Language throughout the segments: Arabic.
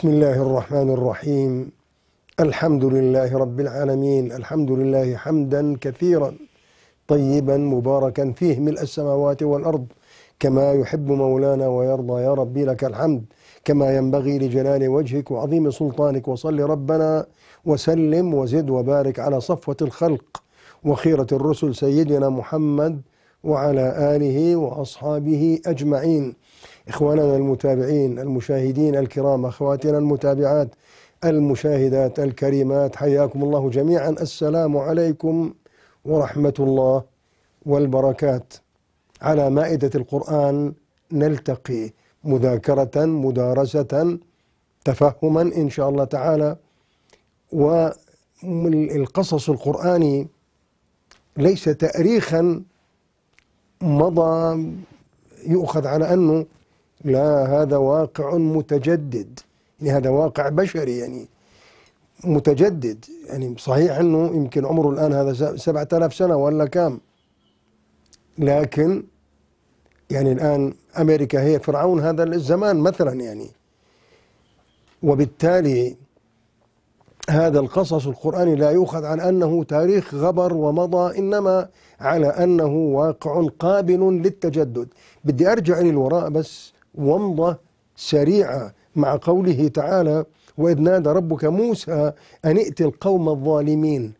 بسم الله الرحمن الرحيم الحمد لله رب العالمين الحمد لله حمدا كثيرا طيبا مباركا فيه ملء السماوات والارض كما يحب مولانا ويرضى يا ربي لك الحمد كما ينبغي لجلال وجهك وعظيم سلطانك وصل ربنا وسلم وزد وبارك على صفوه الخلق وخيره الرسل سيدنا محمد وعلى اله واصحابه اجمعين إخواننا المتابعين المشاهدين الكرام أخواتنا المتابعات المشاهدات الكريمات حياكم الله جميعا السلام عليكم ورحمة الله والبركات على مائدة القرآن نلتقي مذاكرة مدارسة تفهما إن شاء الله تعالى والقصص القرآني ليس تأريخا مضى يؤخذ على أنه لا هذا واقع متجدد يعني هذا واقع بشري يعني متجدد يعني صحيح انه يمكن عمره الان هذا 7000 سنه ولا كام لكن يعني الان امريكا هي فرعون هذا الزمان مثلا يعني وبالتالي هذا القصص القرآني لا يؤخذ عن أنه تاريخ غبر ومضى إنما على أنه واقع قابل للتجدد بدي أرجع للوراء بس ومضة سريعة مع قوله تعالى وإذ نادى ربك موسى أن ائت القوم الظالمين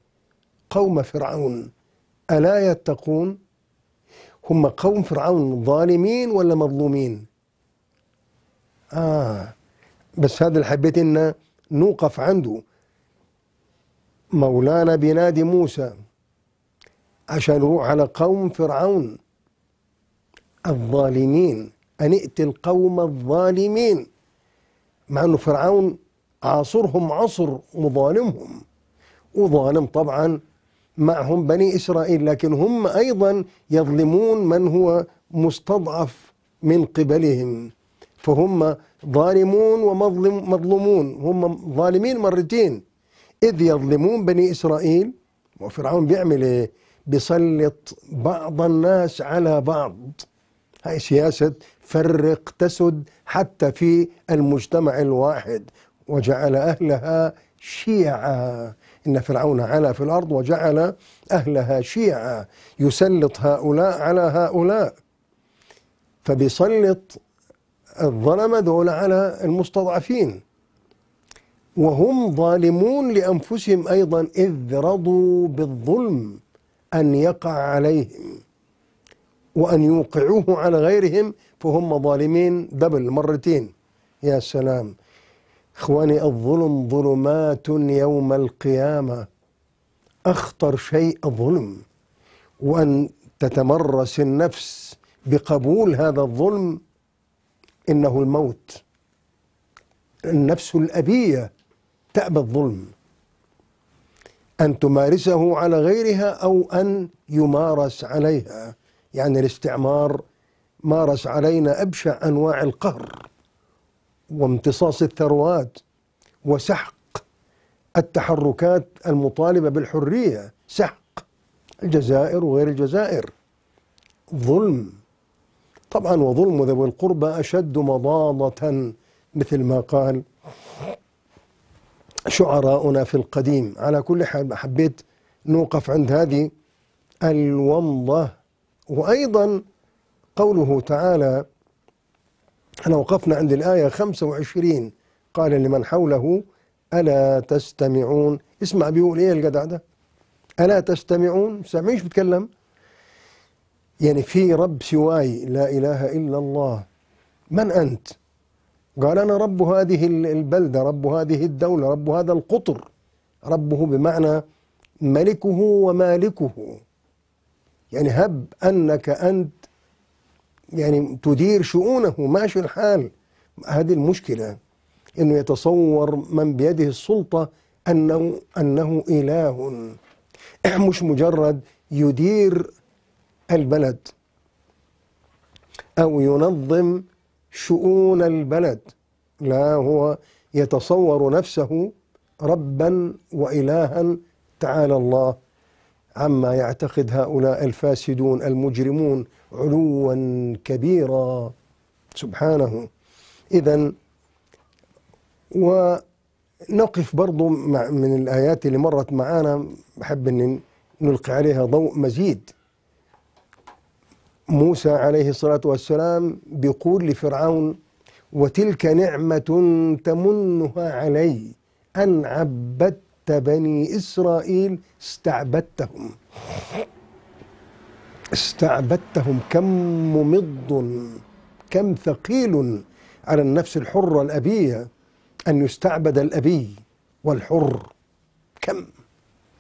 قوم فرعون ألا يتقون هم قوم فرعون ظالمين ولا مظلومين آه بس هذا اللي حبيت إن نوقف عنده مولانا بنادي موسى عشان يروح على قوم فرعون الظالمين أن ائت القوم الظالمين مع أنه فرعون عاصرهم عصر مظالمهم وظالم طبعا معهم بني إسرائيل لكن هم أيضا يظلمون من هو مستضعف من قبلهم فهم ظالمون ومظلمون هم ظالمين مرتين إذ يظلمون بني إسرائيل وفرعون بيعمل إيه؟ بيسلط بعض الناس على بعض هاي سياسة فرق تسد حتى في المجتمع الواحد وجعل أهلها شيعا إن فرعون علا في الأرض وجعل أهلها شيعا يسلط هؤلاء على هؤلاء فبيسلط الظلمة دول على المستضعفين وهم ظالمون لأنفسهم أيضا إذ رضوا بالظلم أن يقع عليهم وأن يوقعوه على غيرهم فهم ظالمين دبل مرتين يا سلام إخواني الظلم ظلمات يوم القيامة أخطر شيء الظلم وأن تتمرس النفس بقبول هذا الظلم إنه الموت النفس الأبية تأبى الظلم أن تمارسه على غيرها أو أن يمارس عليها يعني الاستعمار مارس علينا أبشع أنواع القهر وامتصاص الثروات وسحق التحركات المطالبة بالحرية سحق الجزائر وغير الجزائر ظلم طبعا وظلم ذوي القربى أشد مضاضة مثل ما قال شعراؤنا في القديم على كل حال حبيت نوقف عند هذه الومضة وأيضا قوله تعالى احنا وقفنا عند الآية 25 قال لمن حوله ألا تستمعون اسمع بيقول إيه الجدع ده ألا تستمعون سامعينش بتكلم يعني في رب سواي لا إله إلا الله من أنت قال أنا رب هذه البلدة رب هذه الدولة رب هذا القطر ربه بمعنى ملكه ومالكه يعني هب أنك أنت يعني تدير شؤونه ماشي الحال هذه المشكلة أنه يتصور من بيده السلطة أنه, أنه إله مش مجرد يدير البلد أو ينظم شؤون البلد لا هو يتصور نفسه ربا وإلها تعالى الله عما يعتقد هؤلاء الفاسدون المجرمون علوا كبيرا سبحانه إذا ونقف برضو من الآيات اللي مرت معانا بحب أن نلقي عليها ضوء مزيد موسى عليه الصلاة والسلام بيقول لفرعون وتلك نعمة تمنها علي أن عبدت حتى بني إسرائيل استعبدتهم استعبدتهم كم ممض كم ثقيل على النفس الحرة الأبية أن يستعبد الأبي والحر كم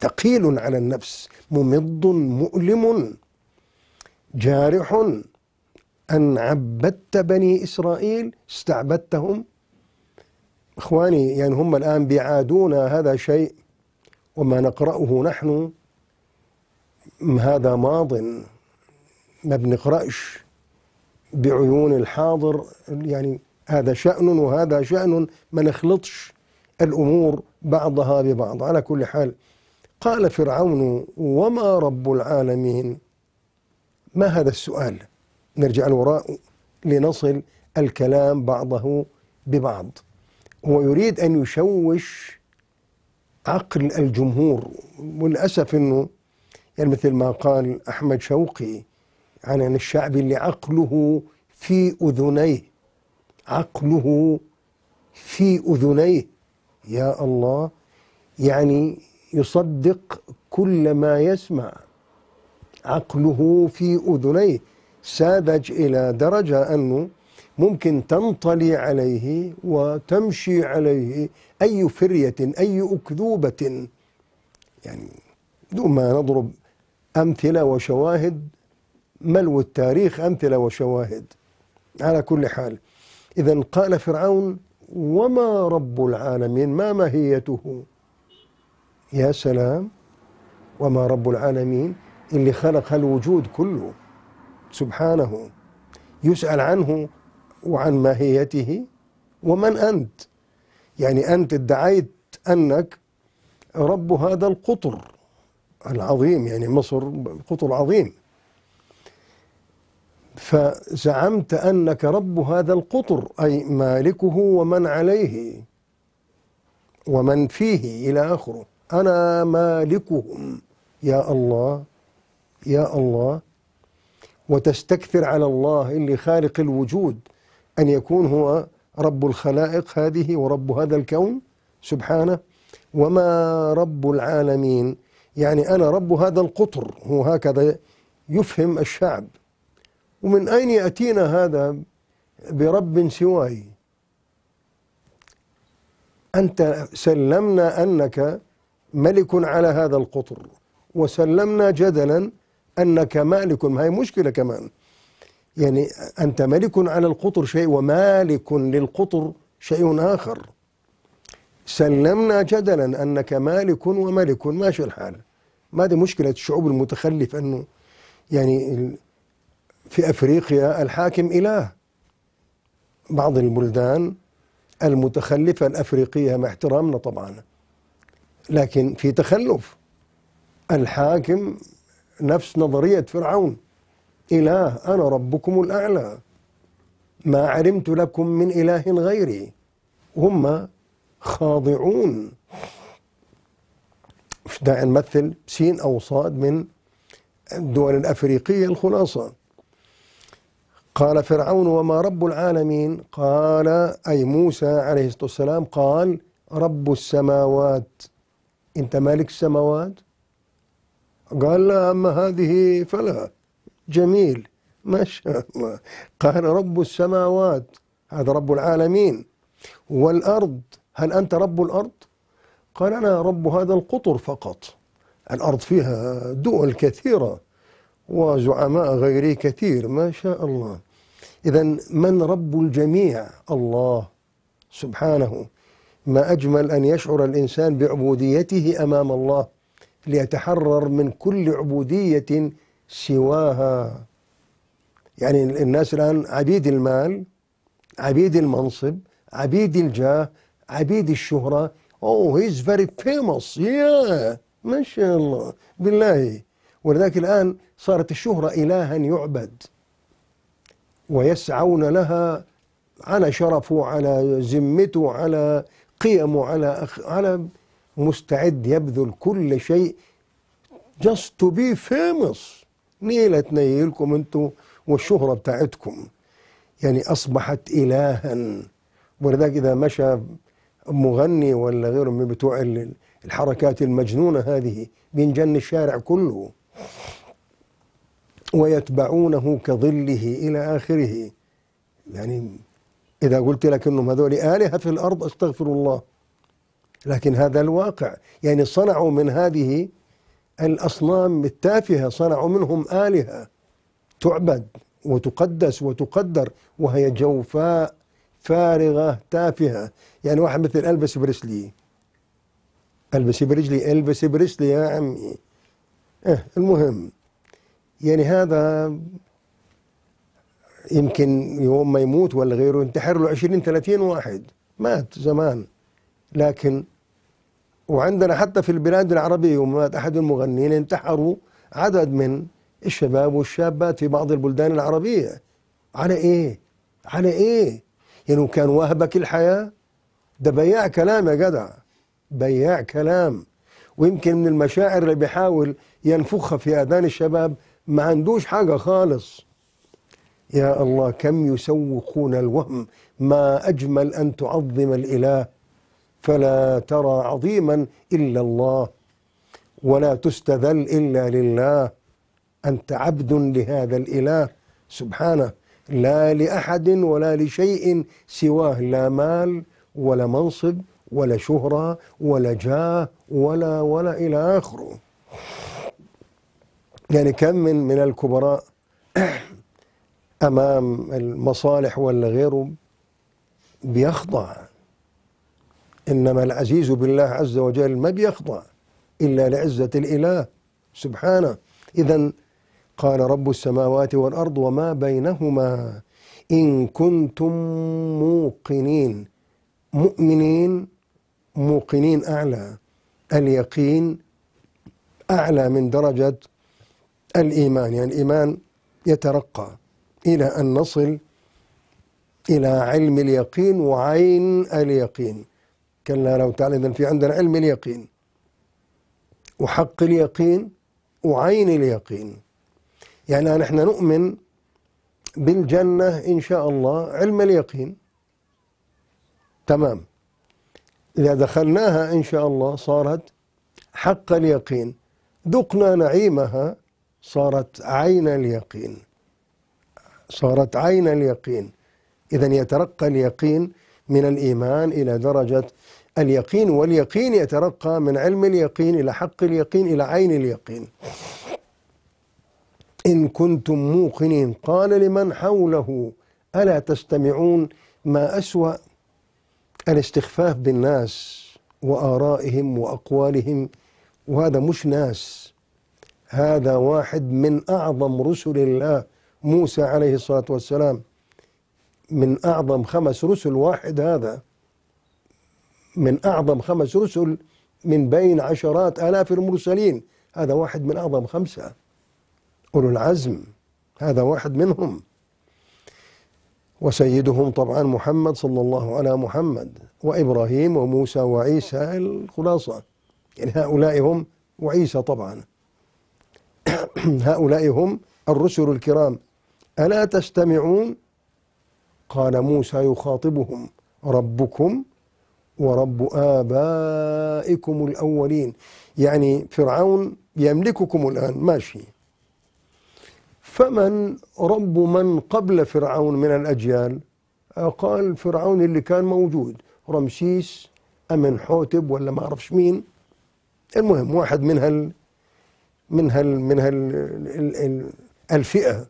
ثقيل على النفس ممض مؤلم جارح أن عبدت بني إسرائيل استعبدتهم إخواني يعني هم الآن بيعادون هذا شيء وما نقرأه نحن هذا ماض ما بنقرأش بعيون الحاضر يعني هذا شأن وهذا شأن ما نخلطش الأمور بعضها ببعض على كل حال قال فرعون وما رب العالمين ما هذا السؤال نرجع الوراء لنصل الكلام بعضه ببعض هو يريد أن يشوش عقل الجمهور وللأسف أنه يعني مثل ما قال أحمد شوقي عن يعني الشعب اللي عقله في أذنيه عقله في أذنيه يا الله يعني يصدق كل ما يسمع عقله في أذنيه ساذج إلى درجة أنه ممكن تنطلي عليه وتمشي عليه أي فرية أي أكذوبة يعني دون ما نضرب أمثلة وشواهد ملو التاريخ أمثلة وشواهد على كل حال إذا قال فرعون وما رب العالمين ما ماهيته يا سلام وما رب العالمين اللي خلق الوجود كله سبحانه يسأل عنه وعن ماهيته ومن أنت يعني أنت ادعيت أنك رب هذا القطر العظيم يعني مصر قطر عظيم فزعمت أنك رب هذا القطر أي مالكه ومن عليه ومن فيه إلى آخره أنا مالكهم يا الله يا الله وتستكثر على الله اللي خالق الوجود أن يكون هو رب الخلائق هذه ورب هذا الكون سبحانه وما رب العالمين يعني أنا رب هذا القطر هو هكذا يفهم الشعب ومن أين يأتينا هذا برب سواي أنت سلمنا أنك ملك على هذا القطر وسلمنا جدلا أنك مالك ما هي مشكلة كمان يعني أنت ملك على القطر شيء ومالك للقطر شيء آخر سلمنا جدلا أنك مالك وملك ماشي الحال ما دي مشكلة الشعوب المتخلف أنه يعني في أفريقيا الحاكم إله بعض البلدان المتخلفة الأفريقية مع احترامنا طبعا لكن في تخلف الحاكم نفس نظرية فرعون إله أنا ربكم الأعلى ما علمت لكم من إله غيري هم خاضعون مش داعي نمثل سين أو صاد من الدول الأفريقية الخلاصة قال فرعون وما رب العالمين قال أي موسى عليه الصلاة والسلام قال رب السماوات أنت مالك السماوات قال لا أما هذه فلا جميل ما شاء الله قال رب السماوات هذا رب العالمين والأرض هل أنت رب الأرض؟ قال أنا رب هذا القطر فقط الأرض فيها دول كثيرة وزعماء غيري كثير ما شاء الله إذا من رب الجميع الله سبحانه ما أجمل أن يشعر الإنسان بعبوديته أمام الله ليتحرر من كل عبودية سواها يعني الناس الآن عبيد المال عبيد المنصب عبيد الجاه عبيد الشهرة أوه هيز فيري فيموس يا ما شاء الله بالله ولذلك الآن صارت الشهرة إلها يعبد ويسعون لها على شرفه على ذمته على قيمه على أخ... على مستعد يبذل كل شيء just to be famous نيلة تنيلكم أنتم والشهرة بتاعتكم يعني أصبحت إلها ولذلك إذا مشى مغني ولا غيره من بتوع الحركات المجنونة هذه بينجن الشارع كله ويتبعونه كظله إلى آخره يعني إذا قلت لك أنهم هذول آلهة في الأرض أستغفر الله لكن هذا الواقع يعني صنعوا من هذه الأصنام التافهة صنعوا منهم آلهة تعبد وتقدس وتقدر وهي جوفاء فارغة تافهة يعني واحد مثل ألبس بريسلي ألبس برجلي ألبس بريسلي يا عمي اه المهم يعني هذا يمكن يوم ما يموت ولا غيره انتحر له 20 30 واحد مات زمان لكن وعندنا حتى في البلاد العربية ومات أحد المغنين انتحروا عدد من الشباب والشابات في بعض البلدان العربية على إيه؟ على إيه؟ يعني كان وهبك الحياة ده بياع كلام يا جدع بياع كلام ويمكن من المشاعر اللي بيحاول ينفخها في أذان الشباب ما عندوش حاجة خالص يا الله كم يسوقون الوهم ما أجمل أن تعظم الإله فلا ترى عظيما إلا الله ولا تستذل إلا لله أنت عبد لهذا الإله سبحانه لا لأحد ولا لشيء سواه لا مال ولا منصب ولا شهرة ولا جاه ولا ولا إلى آخره يعني كم من من الكبراء أمام المصالح ولا غيره بيخضع إنما العزيز بالله عز وجل ما بيخضع إلا لعزة الإله سبحانه إذا قال رب السماوات والأرض وما بينهما إن كنتم موقنين مؤمنين موقنين أعلى اليقين أعلى من درجة الإيمان يعني الإيمان يترقى إلى أن نصل إلى علم اليقين وعين اليقين توكلنا على وتعالى إذا في عندنا علم اليقين وحق اليقين وعين اليقين يعني نحن نؤمن بالجنة إن شاء الله علم اليقين تمام إذا دخلناها إن شاء الله صارت حق اليقين ذقنا نعيمها صارت عين اليقين صارت عين اليقين إذا يترقى اليقين من الإيمان إلى درجة اليقين واليقين يترقى من علم اليقين إلى حق اليقين إلى عين اليقين إن كنتم موقنين قال لمن حوله ألا تستمعون ما أسوأ الاستخفاف بالناس وآرائهم وأقوالهم وهذا مش ناس هذا واحد من أعظم رسل الله موسى عليه الصلاة والسلام من أعظم خمس رسل واحد هذا من أعظم خمس رسل من بين عشرات آلاف المرسلين هذا واحد من أعظم خمسة أولو العزم هذا واحد منهم وسيدهم طبعا محمد صلى الله على محمد وإبراهيم وموسى وعيسى الخلاصة يعني هؤلاء هم وعيسى طبعا هؤلاء هم الرسل الكرام ألا تستمعون قال موسى يخاطبهم ربكم ورب آبائكم الأولين يعني فرعون يملككم الآن ماشي فمن رب من قبل فرعون من الأجيال قال فرعون اللي كان موجود رمسيس أمنحوتب ولا ما أعرفش مين المهم واحد من هال من هال من هال الفئة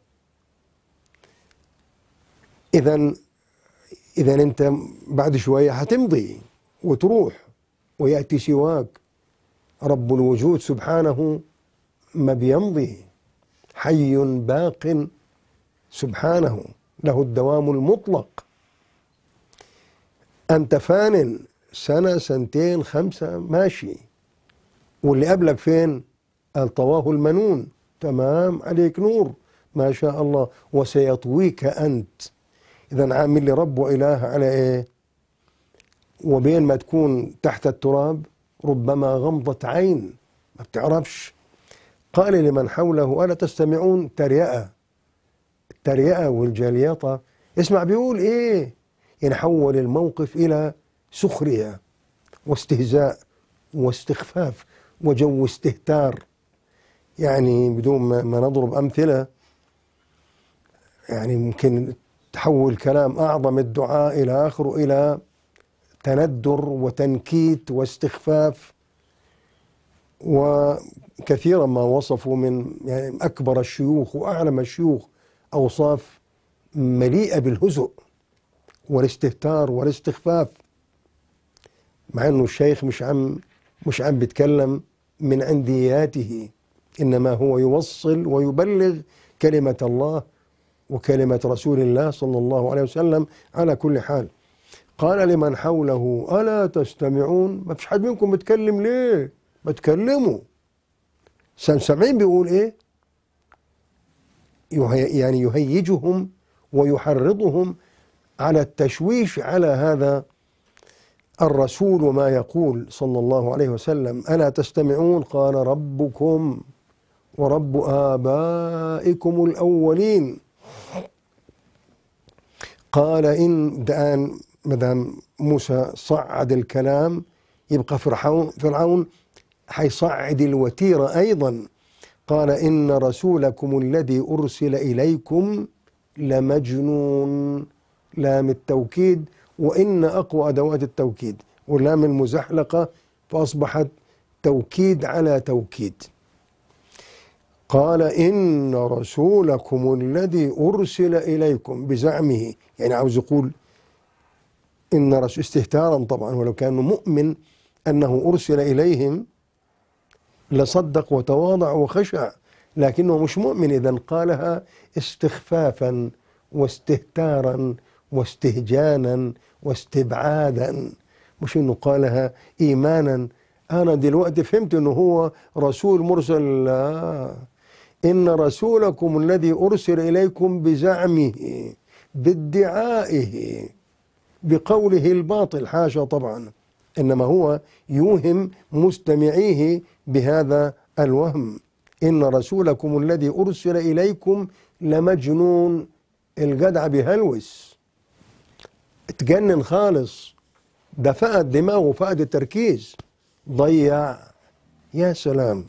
إذا إذا أنت بعد شوية هتمضي وتروح ويأتي سواك رب الوجود سبحانه ما بيمضي حي باق سبحانه له الدوام المطلق أنت فان سنة سنتين خمسة ماشي واللي قبلك فين الطواه المنون تمام عليك نور ما شاء الله وسيطويك أنت إذا عامل لي رب وإله على إيه وبين ما تكون تحت التراب ربما غمضة عين ما بتعرفش قال لمن حوله ألا تستمعون تريأة التريقة والجليطة اسمع بيقول إيه ينحول الموقف إلى سخرية واستهزاء واستخفاف وجو استهتار يعني بدون ما نضرب أمثلة يعني ممكن تحول كلام أعظم الدعاء إلى آخره إلى تندر وتنكيت واستخفاف وكثيرا ما وصفوا من يعني أكبر الشيوخ وأعلم الشيوخ أوصاف مليئة بالهزء والاستهتار والاستخفاف مع أنه الشيخ مش عم مش عم بيتكلم من عندياته إنما هو يوصل ويبلغ كلمة الله وكلمة رسول الله صلى الله عليه وسلم على كل حال قال لمن حوله ألا تستمعون ما فيش حد منكم بيتكلم ليه بتكلموا سامعين بيقول إيه يعني يهيجهم ويحرضهم على التشويش على هذا الرسول وما يقول صلى الله عليه وسلم ألا تستمعون قال ربكم ورب آبائكم الأولين قال إن دان مدام موسى صعد الكلام يبقى فرعون فرعون حيصعد الوتيره ايضا قال ان رسولكم الذي ارسل اليكم لمجنون لام التوكيد وان اقوى ادوات التوكيد واللام المزحلقه فاصبحت توكيد على توكيد قال إن رسولكم الذي أرسل إليكم بزعمه يعني عاوز يقول إن رسول استهتارا طبعا ولو كان مؤمن أنه أرسل إليهم لصدق وتواضع وخشع لكنه مش مؤمن إذا قالها استخفافا واستهتارا واستهجانا واستبعادا مش انه قالها ايمانا انا دلوقتي فهمت انه هو رسول مرسل لا ان رسولكم الذي ارسل اليكم بزعمه بادعائه بقوله الباطل حاشا طبعا إنما هو يوهم مستمعيه بهذا الوهم إن رسولكم الذي أرسل إليكم لمجنون الجدع بيهلوس اتجنن خالص ده فقد دماغه فقد التركيز ضيع يا سلام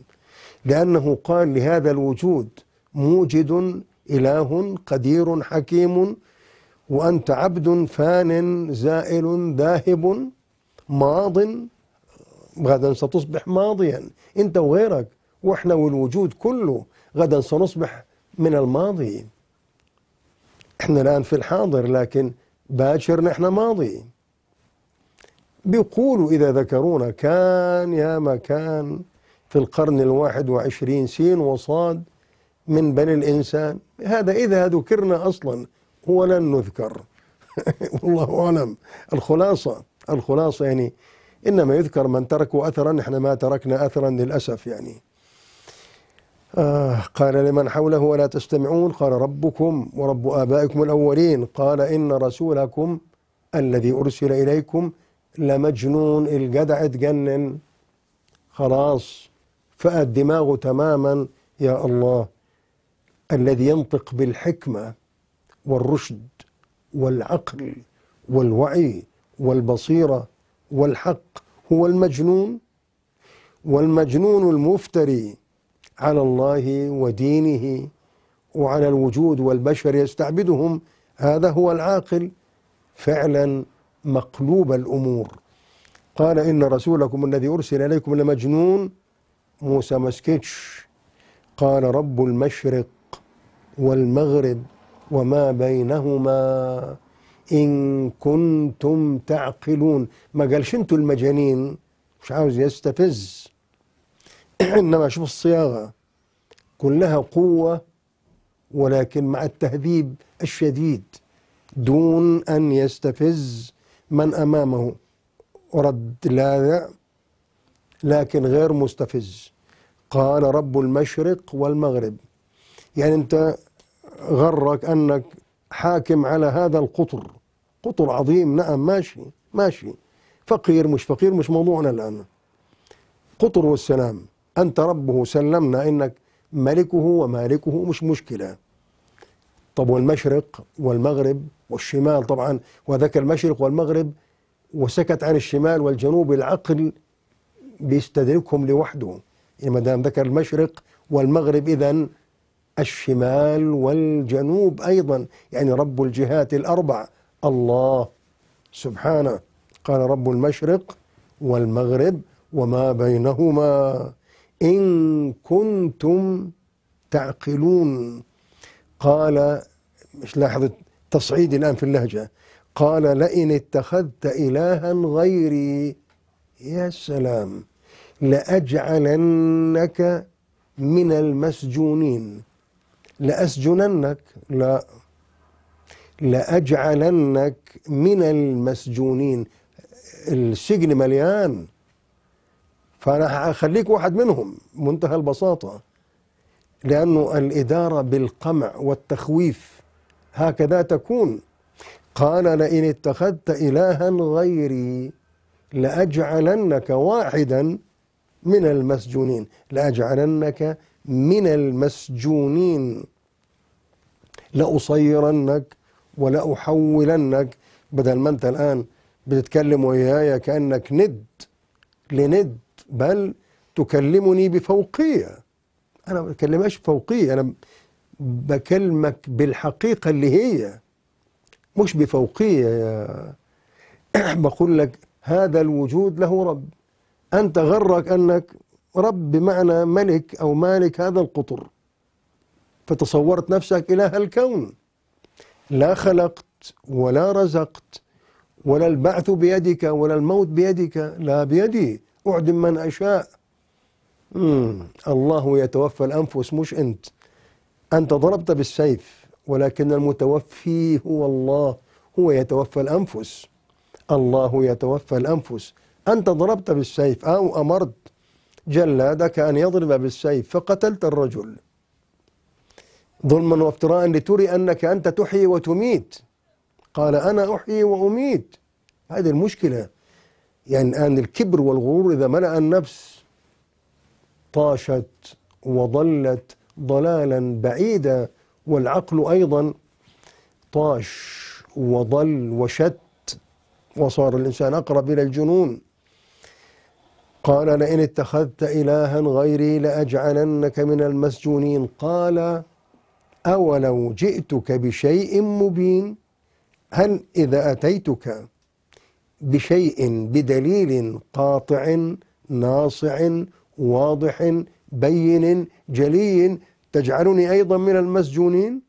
لأنه قال لهذا الوجود موجد إله قدير حكيم وأنت عبد فان زائل ذاهب ماض غدا ستصبح ماضيا أنت وغيرك وإحنا والوجود كله غدا سنصبح من الماضي إحنا الآن في الحاضر لكن باشر نحن ماضي بيقولوا إذا ذكرونا كان يا ما كان في القرن الواحد وعشرين سين وصاد من بني الإنسان هذا إذا ذكرنا أصلا ولن نذكر والله أعلم الخلاصة الخلاصة يعني إنما يذكر من تركوا أثرا إحنا ما تركنا أثرا للأسف يعني آه قال لمن حوله ألا تستمعون قال ربكم ورب آبائكم الأولين قال إن رسولكم الذي أرسل إليكم لمجنون الجدع اتجنن خلاص فقى الدماغ تماما يا الله الذي ينطق بالحكمة والرشد والعقل والوعي والبصيرة والحق هو المجنون والمجنون المفتري على الله ودينه وعلى الوجود والبشر يستعبدهم هذا هو العاقل فعلا مقلوب الامور قال ان رسولكم الذي ارسل اليكم لمجنون موسى مسكتش قال رب المشرق والمغرب وما بينهما إن كنتم تعقلون ما قالش أنتوا المجانين مش عاوز يستفز إنما شوف الصياغة كلها قوة ولكن مع التهذيب الشديد دون أن يستفز من أمامه رد لاذع لكن غير مستفز قال رب المشرق والمغرب يعني أنت غرك أنك حاكم على هذا القطر قطر عظيم نعم ماشي ماشي فقير مش فقير مش موضوعنا الآن قطر والسلام أنت ربه سلمنا إنك ملكه ومالكه مش مشكلة طب والمشرق والمغرب والشمال طبعا وذاك المشرق والمغرب وسكت عن الشمال والجنوب العقل بيستدركهم لوحده يعني ما دام ذكر المشرق والمغرب إذا الشمال والجنوب أيضا يعني رب الجهات الأربع الله سبحانه قال رب المشرق والمغرب وما بينهما إن كنتم تعقلون قال مش لاحظ تصعيد الآن في اللهجة قال لئن اتخذت إلها غيري يا سلام لأجعلنك من المسجونين لأسجننك لا لأجعلنك من المسجونين السجن مليان فأنا أخليك واحد منهم منتهى البساطة لأنه الإدارة بالقمع والتخويف هكذا تكون قال لئن اتخذت إلها غيري لأجعلنك واحدا من المسجونين لأجعلنك من المسجونين لأصيرنك ولأحولنك بدل ما أنت الآن بتتكلم وياي كأنك ند لند بل تكلمني بفوقية أنا ما بكلمهاش بفوقية أنا بكلمك بالحقيقة اللي هي مش بفوقية يا بقول لك هذا الوجود له رب أنت غرك أنك رب بمعنى ملك أو مالك هذا القطر فتصورت نفسك إله الكون لا خلقت ولا رزقت ولا البعث بيدك ولا الموت بيدك لا بيدي أعدم من أشاء مم. الله يتوفى الأنفس مش أنت أنت ضربت بالسيف ولكن المتوفي هو الله هو يتوفى الأنفس الله يتوفى الأنفس أنت ضربت بالسيف أو أمرت جلادك أن يضرب بالسيف فقتلت الرجل ظلما وافتراء لتري أنك أنت تحيي وتميت قال أنا أحيي وأميت هذه المشكلة يعني الآن الكبر والغرور إذا ملأ النفس طاشت وضلت ضلالا بعيدا والعقل أيضا طاش وضل وشت وصار الإنسان أقرب إلى الجنون قال لئن اتخذت إلها غيري لأجعلنك من المسجونين قال أولو جئتك بشيء مبين هل إذا أتيتك بشيء بدليل قاطع ناصع واضح بين جلي تجعلني أيضا من المسجونين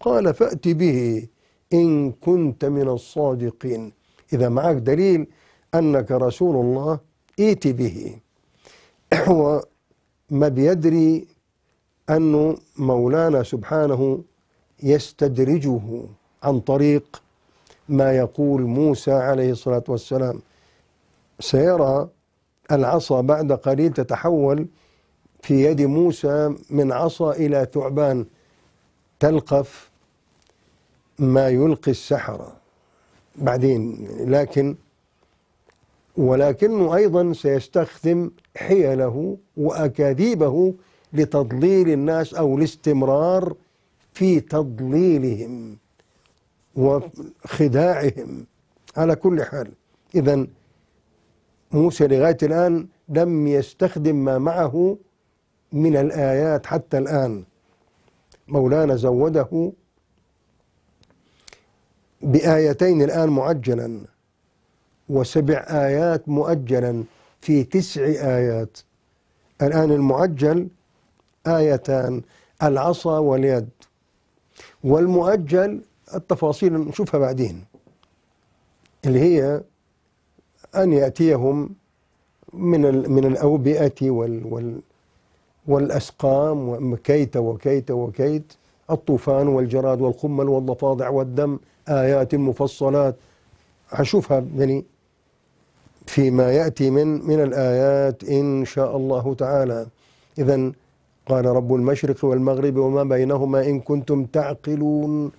قال فأت به إن كنت من الصادقين إذا معك دليل أنك رسول الله ائت به هو ما بيدري أن مولانا سبحانه يستدرجه عن طريق ما يقول موسى عليه الصلاة والسلام سيرى العصا بعد قليل تتحول في يد موسى من عصا إلى ثعبان تلقف ما يلقي السحرة بعدين لكن ولكنه أيضا سيستخدم حيله وأكاذيبه لتضليل الناس أو الاستمرار في تضليلهم وخداعهم على كل حال إذا موسى لغاية الآن لم يستخدم ما معه من الآيات حتى الآن مولانا زوده بآيتين الآن معجلا وسبع آيات مؤجلا في تسع آيات الآن المعجل آيتان العصا واليد والمؤجل التفاصيل نشوفها بعدين اللي هي أن يأتيهم من من الأوبئة وال وال والأسقام وكيت وكيت وكيت الطوفان والجراد والقمل والضفادع والدم آيات مفصلات هشوفها يعني فيما يأتي من من الآيات إن شاء الله تعالى إذا قال رب المشرق والمغرب وما بينهما إن كنتم تعقلون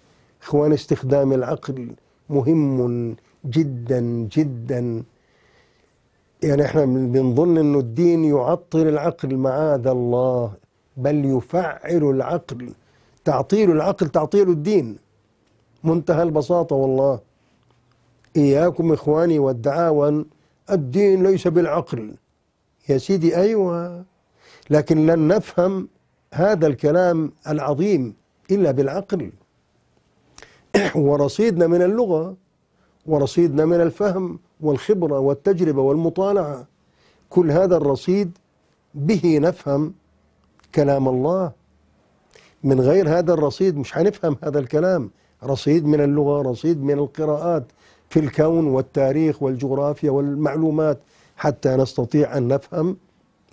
إخوان استخدام العقل مهم جدا جدا يعني احنا بنظن انه الدين يعطل العقل معاذ الله بل يفعل العقل تعطيل العقل تعطيل الدين منتهى البساطة والله إياكم إخواني والدعاون الدين ليس بالعقل يا سيدي أيوه لكن لن نفهم هذا الكلام العظيم إلا بالعقل ورصيدنا من اللغة ورصيدنا من الفهم والخبرة والتجربة والمطالعة كل هذا الرصيد به نفهم كلام الله من غير هذا الرصيد مش هنفهم هذا الكلام رصيد من اللغة رصيد من القراءات في الكون والتاريخ والجغرافيا والمعلومات حتى نستطيع أن نفهم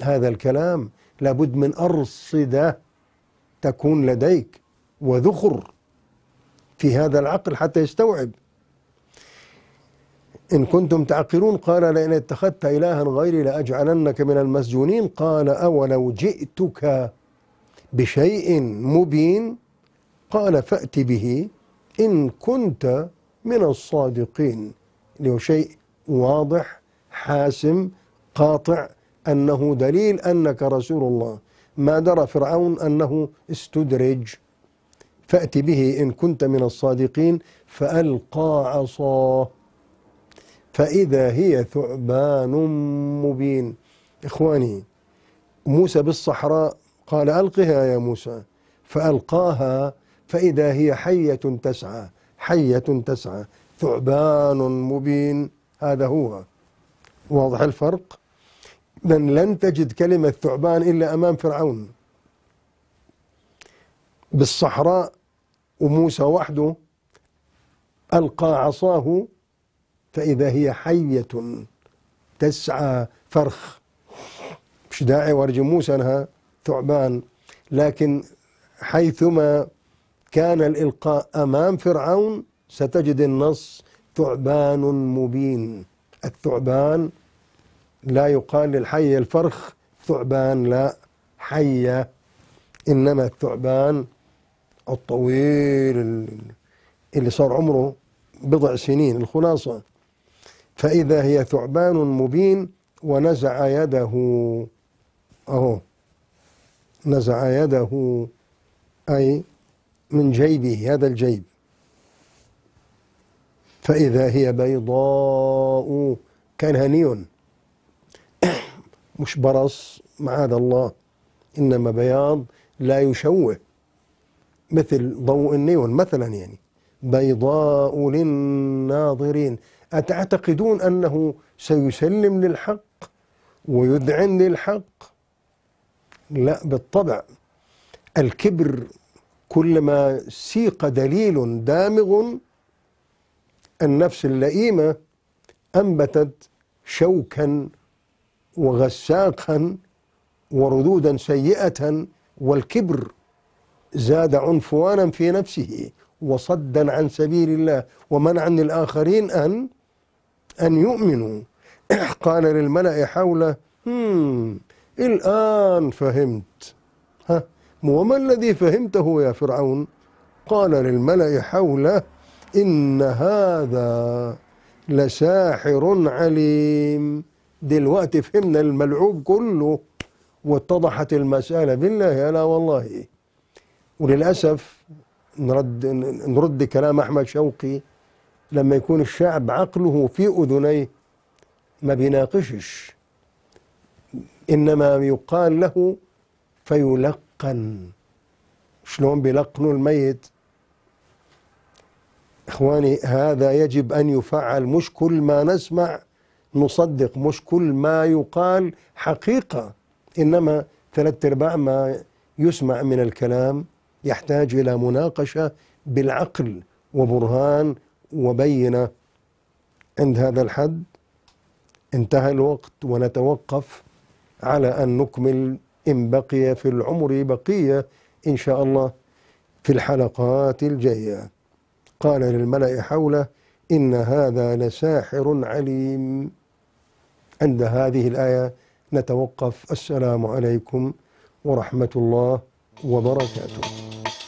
هذا الكلام لابد من أرصدة تكون لديك وذخر في هذا العقل حتى يستوعب إن كنتم تعقلون قال لئن اتخذت إلها غيري لأجعلنك من المسجونين قال أولو جئتك بشيء مبين قال فأت به إن كنت من الصادقين له شيء واضح حاسم قاطع أنه دليل أنك رسول الله ما درى فرعون أنه استدرج فأت به إن كنت من الصادقين فألقى عصاه فإذا هي ثعبان مبين إخواني موسى بالصحراء قال ألقها يا موسى فألقاها فإذا هي حية تسعى حية تسعى ثعبان مبين هذا هو واضح الفرق إذا لن تجد كلمة ثعبان إلا أمام فرعون بالصحراء وموسى وحده ألقى عصاه فإذا هي حية تسعى فرخ مش داعي ورج موسى أنها ثعبان لكن حيثما كان الإلقاء أمام فرعون ستجد النص ثعبان مبين الثعبان لا يقال للحي الفرخ ثعبان لا حية إنما الثعبان الطويل اللي صار عمره بضع سنين الخلاصة فإذا هي ثعبان مبين ونزع يده أهو نزع يده أي من جيبه هذا الجيب فإذا هي بيضاء كان هنيٌ مش برص معاذ الله إنما بياض لا يشوه مثل ضوء النيون مثلا يعني بيضاء للناظرين أتعتقدون أنه سيسلم للحق ويذعن للحق لا بالطبع الكبر كلما سيق دليل دامغ النفس اللئيمة أنبتت شوكا وغساقا وردودا سيئة والكبر زاد عنفوانا في نفسه وصدا عن سبيل الله ومنعا للآخرين أن أن يؤمنوا قال للملأ حوله هم الآن فهمت ها وما الذي فهمته يا فرعون قال للملأ حوله إن هذا لساحر عليم دلوقتي فهمنا الملعوب كله واتضحت المسألة بالله لا والله وللأسف نرد, نرد كلام أحمد شوقي لما يكون الشعب عقله في أذنيه ما بيناقشش إنما يقال له فيلقن شلون بيلقنوا الميت إخواني هذا يجب أن يفعل مش كل ما نسمع نصدق مش كل ما يقال حقيقة إنما ثلاثة أرباع ما يسمع من الكلام يحتاج إلى مناقشة بالعقل وبرهان وبينة عند هذا الحد انتهى الوقت ونتوقف على أن نكمل إن بقي في العمر بقية إن شاء الله في الحلقات الجاية قال للملأ حوله إن هذا لساحر عليم عند هذه الآية نتوقف السلام عليكم ورحمة الله وبركاته